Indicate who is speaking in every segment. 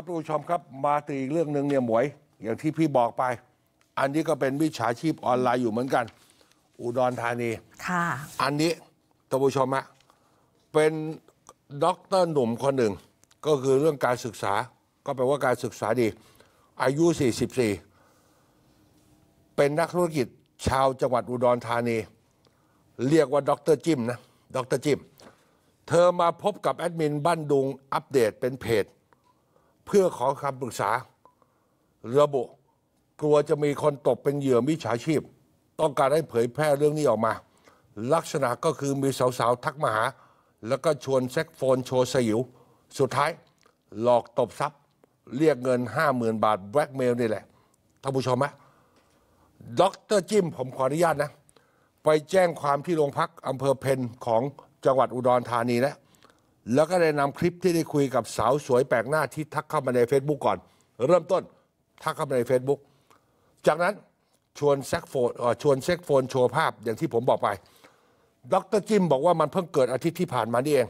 Speaker 1: ครับผู้ชมครับมาตีอีกเรื่องหนึ่งเนี่ยหมวยอย่างที่พี่บอกไป อันนี้ก็เป็นวิชาชีพออนไลน์อยู่เหมือนกัน อุดรธานีค่ะอันนี้ท่านผู้ชมอะเป็นด็อกเตอร์หนุ่มคนหนึ่งก็คือเรื่องการศึกษาก็แปลว่าการศึกษาดีอายุ 44 เป็นนักธุรกิจชาวจังหวัดอุดรธานี เรียกว่าด็อกเตอร์จิมนะด็อกเตอร์จิมเธอมาพบกับแอดมินบ้านดุงอัปเดตเป็นเพจเพื่อขอคำปรึกษาระบุกลัวจะมีคนตกเป็นเหยื่อมิจฉาชีพ ต้องการให้เผยแพร่เรื่องนี้ออกมา ลักษณะก็คือมีสาวๆทักมาหา แล้วก็ชวนแซกโฟนโชว์สยิว สุดท้ายหลอกตบทรัพย์ เรียกเงิน 50,000 บาทแบล็กเมลนี่แหละท่านผู้ชมฮะด็อกเตอร์จิมผมขออนุญาตนะไปแจ้งความที่โรงพัก อำเภอเพนของจังหวัดอุดรธานีแล้วแล้วก็ได้นำคลิปที่ได้คุยกับสาวสวยแปลกหน้าที่ทักเข้ามาใน Facebook ก่อน เริ่มต้น ทักเข้ามาใน Facebook จากนั้นชวนแซกโฟนชวนเซ็กโฟนโชว์ภาพอย่างที่ผมบอกไป ดรจิมบอกว่ามันเพิ่งเกิดอาทิตย์ที่ผ่านมานี่เอง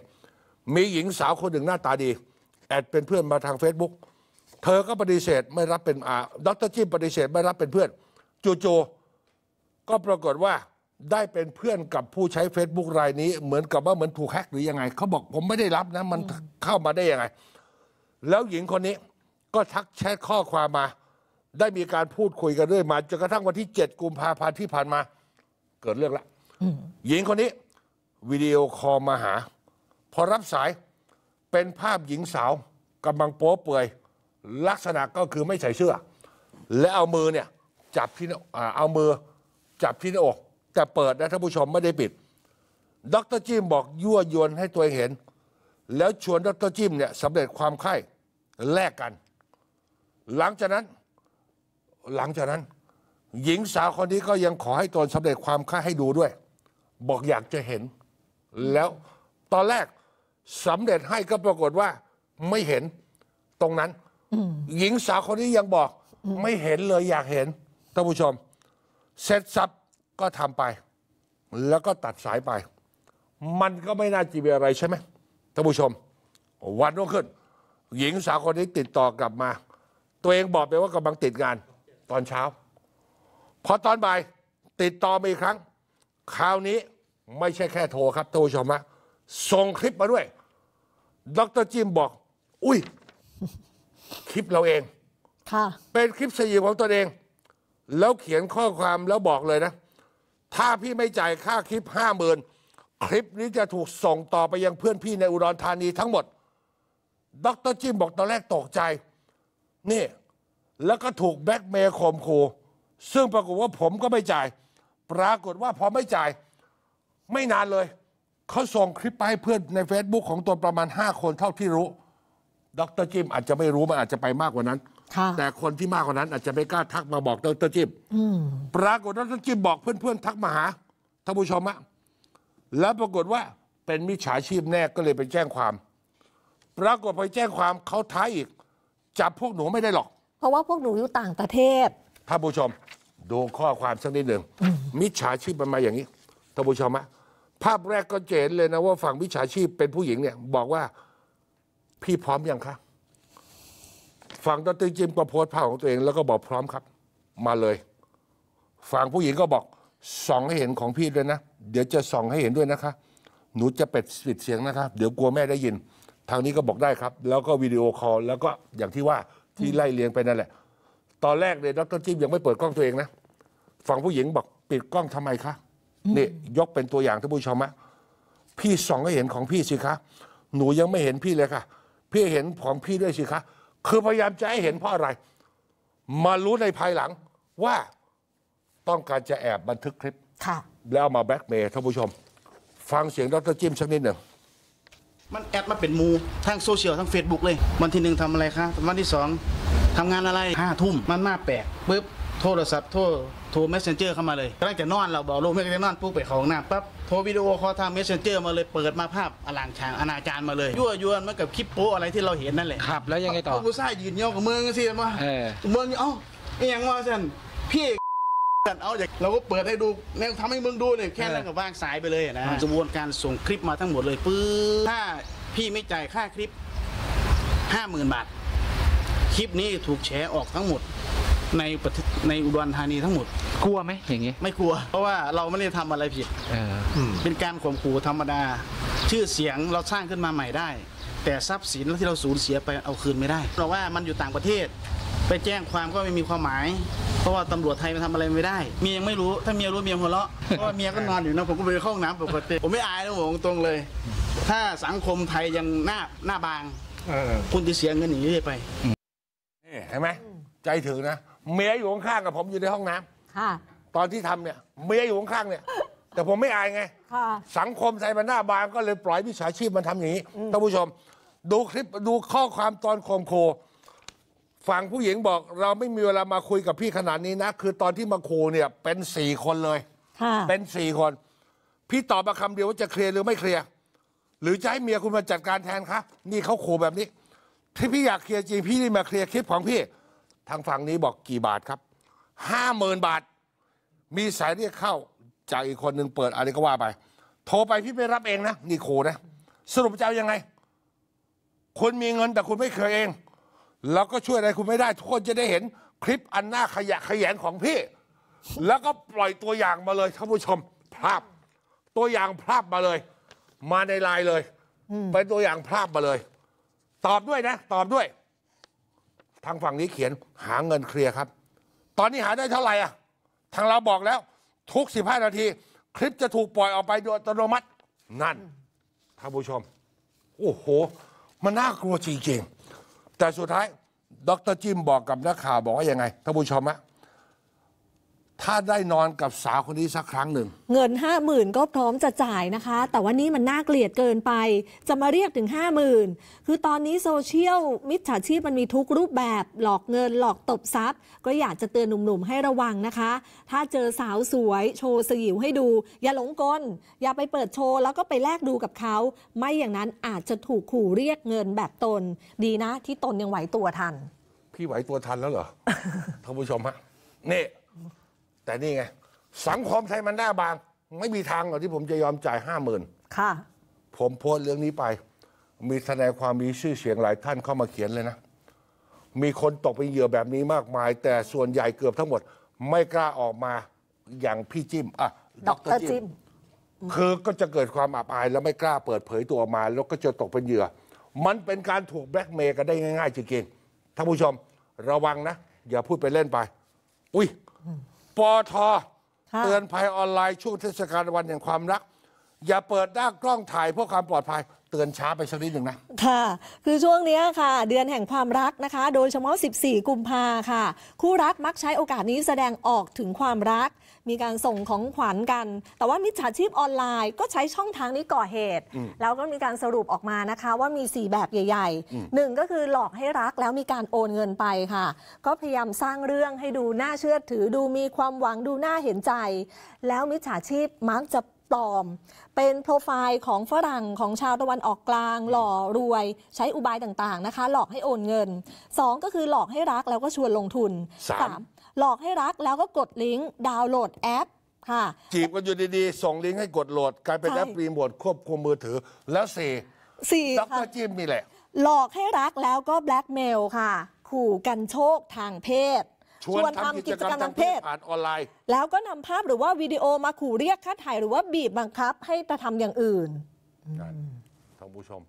Speaker 1: มีหญิงสาวคนหนึ่งหน้าตาดี แอดเป็นเพื่อนมาทาง Facebook เธอก็ปฏิเสธไม่รับเป็นอดรจิมปฏิเสธไม่รับเป็นเพื่อน จูโจก็ปรากฏว่าได้เป็นเพื่อนกับผู้ใช้ Facebook รายนี้เหมือนกับว่าเหมือนถูกแฮกหรือยังไงเขาบอกผมไม่ได้รับนะ มันเข้ามาได้ยังไง แล้วหญิงคนนี้ ก็ทักแชทข้อความมา ได้มีการพูดคุยกันด้วยมาจนกระทั่งวันที่7กุมภาพันธ์ที่ผ่านมา เกิดเรื่องละหญิงคนนี้วิดีโอคอลมาหา พอรับสายเป็นภาพหญิงสาวกำลังโป๊เปื่อยลักษณะก็คือไม่ใส่เสื้อ และเอามือเนี่ยจับที่เอามือจับที่หน้าอกแต่เปิดนะท่านผู้ชมไม่ได้ปิด ดรจิมบอกยั่วยวนให้ตัวเองเห็น แล้วชวนดรจิมเนี่ยสำเร็จความไข้แลกกัน หลังจากนั้นหลังจากนั้น หญิงสาวคนนี้ก็ยังขอให้ตนสำเร็จความไข้ให้ดูด้วย บอกอยากจะเห็น แล้วตอนแรกสำเร็จให้ก็ปรากฏว่าไม่เห็นตรงนั้นหญิงสาวคนนี้ยังบอกไม่เห็นเลยอยากเห็นท่านผู้ชมเสร็จสับก็ทำไป แล้วก็ตัดสายไป มันก็ไม่น่าจีมบอะไรใช่ไหมท่านผู้ชม วันรุ่งขึ้น หญิงสาวคนนี้ติดต่อกลับมา ตัวเองบอกไปว่ากำลังติดงาน ตอนเช้าพอตอนบ่าย ติดต่อมาอีกครั้ง คราวนี้ไม่ใช่แค่โทรครับท่านผู้ชมฮะส่งคลิปมาด้วย ดรจิมบอก อุ้ยคลิปเราเองเป็นคลิปสยยวของตัวเอง แล้วเขียนข้อความแล้วบอกเลยนะถ้าพี่ไม่จ่ายค่าคลิปห้าหมื่นคลิปนี้จะถูกส่งต่อไปยังเพื่อนพี่ในอุดรธานีทั้งหมด ดรจิมบอกตอนแรกตกใจนี่แล้วก็ถูกแบ็กเมย์ข่มขู่ซึ่งปรากฏว่าผมก็ไม่จ่าย ปรากฏว่าพอไม่จ่าย ไม่นานเลย เขาส่งคลิปไปให้เพื่อนใน Facebook ของตนประมาณ 5 คนเท่าที่รู้ ดรจิมอาจจะไม่รู้มันอาจจะไปมากกว่านั้นแต่คนที่มากกว่านั้นอาจจะไม่กล้าทักมาบอกดรจิมปรากฏดรจิมบอกเพื่อนๆทักมาหาท่านผู้ชมอะแล้วปรากฏว่าเป็นมิจฉาชีพแน่ก็เลยไปแจ้งความ ปรากฏไปแจ้งความเขาท้ายอีก จับพวกหนูไม่ได้หรอก เพราะว่าพวกหนูอยู่ต่างประเทศท่านผู้ชม ดูข้อความสักนิดหนึ่ง มิจฉาชีพมันมาอย่างนี้ท่านผู้ชมอะภาพแรกก็เจนเลยนะว่าฝั่งมิจฉาชีพเป็นผู้หญิงเนี่ย บอกว่าพี่พร้อมยังคะฝั่งดรจิมก็โพสภาพของตัวเองแล้วก็บอกพร้อมครับ มาเลย ฝั่งผู้หญิงก็บอก ส่องให้เห็นของพี่ด้วยนะ เดี๋ยวจะส่องให้เห็นด้วยนะคะ หนูจะเป็ดปิดเสียงนะคะ เดี๋ยวกลัวแม่ได้ยิน ทางนี้ก็บอกได้ครับ แล้วก็วิดีโอคอลแล้วก็อย่างที่ว่าที่ไล่เลียงไปนั่นแหละ ตอนแรกเนี่ยดรจิมยังไม่เปิดกล้องตัวเองนะฝั่งผู้หญิงบอกปิดกล้องทำไมคะนี่ยกเป็นตัวอย่างท่านผู้ชมอะพี่ส่องให้เห็นของพี่สิคะหนูยังไม่เห็นพี่เลยค่ะ พี่เห็นของพี่ด้วยสิคะคือพยายามจะให้เห็นเพราะอะไร มารู้ในภายหลังว่าต้องการจะแอบบันทึกคลิป ค่ะ แล้วมาแบ็กเมย์ท่านผู้ชม ฟังเสียงดรจิ้มสักนิด
Speaker 2: หนึ่ง มันแอบมาเป็นมูทั้งโซเชียลทั้งเฟซบุ๊กเลย วันที่หนึ่งทำอะไรคะ วันที่สองทำงานอะไร ห้าทุ่ม มันมาแปลกปุ๊บ โทรศัพท์ โทร โทรเมสเซนเจอร์เข้ามาเลยกำลังจะนอนเราบอกลูกไม่กีจะนอนปุ๊บไปเขาห้องน้ำปั๊บโทรวิดีโอคอลทางเมสเซนเจอร์มาเลยเปิดมาภาพ อลางชางอนาจารมาเลยยั่วยวนมากับคลิปโป๊อะไรที่เราเห็นนั่นแหละครับ แล้วยังไงต่อกูซ่ายืนย่อกับเมืองสิมาเออเมืองเอ้าเอียงว่าสันพี่เอาอย่างเราก็เปิดให้ดูแนวทำให้มึงดูเลยแค่นั้นก็ว่างสายไปเลยนะกระบวนการส่งคลิปมาทั้งหมดเลยปื้อถ้าพี่ไม่จ่ายค่าคลิปห้าหมื่นบาทคลิปนี้ถูกแชร์ออกทั้งหมดในประเทศในอุดรธานีทั้งหมดกลัวไหมอย่างนี้ไม่กลัวเพราะว่าเราไม่ได้ทำอะไรผิดเเป็นการข่มขู่ธรรมดา ชื่อเสียงเราสร้างขึ้นมาใหม่ได้ แต่ทรัพย์สินที่เราสูญเสียไปเอาคืนไม่ได้เราว่ามันอยู่ต่างประเทศไปแจ้งความก็ไม่มีความหมาย เพราะว่าตำรวจไทยมันทำอะไรไม่ได้เมียยังไม่รู้ถ้าเมียรู้เมียหัวเราะเพราะว่าเมียก็นอนอยู่นะผมก็ไปเข้าห้องน้ำปกติผมไม่อายนะผมตรงเลย ถ้าสังคมไทยยังหน้าหน้าบางคุณจะเสียเงินอย่างนี้เรื่อยไปนี่เห็นไหมใจ
Speaker 1: ถึงนะเมียอยู่ข้างๆกับผมอยู่ในห้องน้ำตอนที่ทำเนี่ย เมียอยู่ข้างๆเนี่ย แต่ผมไม่อายไง สังคมไทยมันหน้าบางก็เลยปล่อยวิชาชีพมันทำอย่างนี้ท่านผู้ชม ดูคลิป ดูข้อความตอนโคมโคฝั่งผู้หญิงบอก เราไม่มีเวลามาคุยกับพี่ขนาดนี้นะ คือตอนที่มาโูเนี่ยเป็นสี่คนเลยเป็นสี่คน พี่ตอบมาคำเดียวว่าจะเคลียร์หรือไม่เคลียร์หรือจะให้เมียคุณมาจัดการแทนคะนี่เขาโคแบบนี้ที่พี่อยากเคลียร์จริงพี่นี่มาเคลียร์คลิปของพี่ทางฝั่งนี้บอกกี่บาทครับ ห้าหมื่นบาท มีสายเรียกเข้าจากอีกคนหนึ่งเปิดอะไรก็ว่าไป โทรไปพี่ไม่รับเองนะนี่โคนะ สรุปจะเอายังไงคุณมีเงินแต่คุณไม่เคยเอง แล้วก็ช่วยอะไรคุณไม่ได้ทุกคนจะได้เห็น คลิปอันหน้าขยะขยงของพี่ แล้วก็ปล่อยตัวอย่างมาเลย ท่านผู้ชม ภาพตัวอย่างภาพมาเลย มาในไลน์เลยเป็นตัวอย่างภาพมาเลย ตอบด้วยนะ ตอบด้วยทางฝั่งนี้เขียนหาเงินเคลียร์ครับ ตอนนี้หาได้เท่าไหร่อ่ะทางเราบอกแล้ว ทุก 15 นาที คลิปจะถูกปล่อยออกไปโดยอัตโนมัติ นั่น ท่านผู้ชม โอ้โห มันน่ากลัวจริง ๆ แต่สุดท้ายดรจิมบอกกับนักข่าวบอกว่ายังไงท่านผู้ชมอะถ้าได้นอนกับสาวคนนี้สักครั้งหนึ่ง
Speaker 3: เงินห้าหมื่นก็พร้อมจะจ่ายนะคะ แต่ว่านี่มันน่าเกลียดเกินไป จะมาเรียกถึงห้าหมื่นคือตอนนี้โซเชียลมิจฉาชีพมันมีทุกรูปแบบ หลอกเงินหลอกตบทรัพย์ ก็อยากจะเตือนหนุ่มๆ ให้ระวังนะคะ ถ้าเจอสาวสวย โชว์สยิวให้ดู อย่าหลงกล อย่าไปเปิดโชว์แล้วก็ไปแลกดูกับเขาไม่อย่างนั้นอาจจะถูกขู่เรียกเงินแบบตน ดีนะที่ตนยังไหวตัวทัน
Speaker 1: พี่ไหวตัวทันแล้วเหรอท่านผู้ชมฮะนี่แต่นี่ไง สังคมไทยมันหน้าบาง ไม่มีทางหรอกที่ผมจะยอมจ่ายห้าหมื่นค่ะผมโพสเรื่องนี้ไป มีทนายความมีชื่อเสียงหลายท่านเข้ามาเขียนเลยนะ มีคนตกเป็นเหยื่อแบบนี้มากมาย แต่ส่วนใหญ่เกือบทั้งหมด ไม่กล้าออกมาอย่างพี่จิ้มอ่ะดอกเตอร์จิ้มคือก็จะเกิดความอับอาย แล้วไม่กล้าเปิดเผยตัวออกมา แล้วก็จะตกเป็นเหยื่อ มันเป็นการถูกแบล็กเมย์กันได้ง่าย ๆจริงๆท่านผู้ชม ระวังนะอย่าพูดไปเล่นไป อุ้ยปอทเตือนภัยออนไลน์ช่วงเทศกาลวันแห่งความรักอย่าเปิดหน้ากล้องถ่ายเพื่อความปลอดภัยเตือนช้าไปสักนิดหนึ่งนะ
Speaker 3: ค่ะ คือช่วงนี้ค่ะ เดือนแห่งความรักนะคะ โดยเฉพาะ 14 กุมภาค่ะ คู่รักมักใช้โอกาสนี้แสดงออกถึงความรัก มีการส่งของขวัญกัน แต่ว่ามิจฉาชีพออนไลน์ ก็ใช้ช่องทางนี้ก่อเหตุ แล้วก็มีการสรุปออกมานะคะว่ามี 4 แบบใหญ่ๆหนึ่งก็คือหลอกให้รักแล้วมีการโอนเงินไปค่ะ ก็พยายามสร้างเรื่องให้ดูน่าเชื่อถือดูมีความหวังดูน่าเห็นใจ แล้วมิจฉาชีพมักจะปลอมเป็นโปรไฟล์ของฝรั่งของชาวตะวันออกกลาง หล่อรวย ใช้อุบายต่างๆนะคะ หลอกให้โอนเงิน 2 ก็คือหลอกให้รักแล้วก็ชวนลงทุนสาม 3. หลอกให้รักแล้วก็กดลิงก์ดาวน์โหลดแอปค่ะ
Speaker 1: จีบกันอยู่ดีๆ ส่งลิงก์ให้กดโหลดกลายเป็นแอปรีโมทควบคุมมือถือแล้วสี่สี่ดอกเตอครจีบมนี่แหละ
Speaker 3: หลอกให้รักแล้วก็แบล็กเมลค่ะขู่กันโชคทางเพศชวนทำกิจกรรมทางเพศผ่าน ออนไลน์ แล้วก็นำภาพหรือว่าวิดีโอมาขู่เรียกค่าถ่ายหรือว่าบีบบังคับ ให้กระทำอย่างอื่น
Speaker 1: ท่านผู้ชม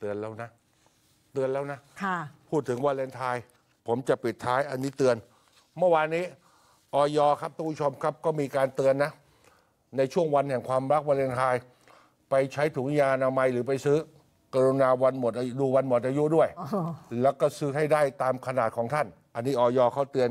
Speaker 1: เตือนแล้วนะ เตือนแล้วนะค่ะพูดถึงวาเลนไทน์ผมจะปิดท้ายอันนี้เตือน เมื่อวานนี้ออยครับท่านผู้ชมครับก็มีการเตือนนะ ในช่วงวันแห่งความรักวาเลนไทน์ไปใช้ถุงยาอนามัยหรือไปซื้อกรุณาวันหมดดูวันหมดอายุด้วย แล้วก็ซื้อให้ได้ตามขนาดของท่าน อันนี้ออยเขาเตือน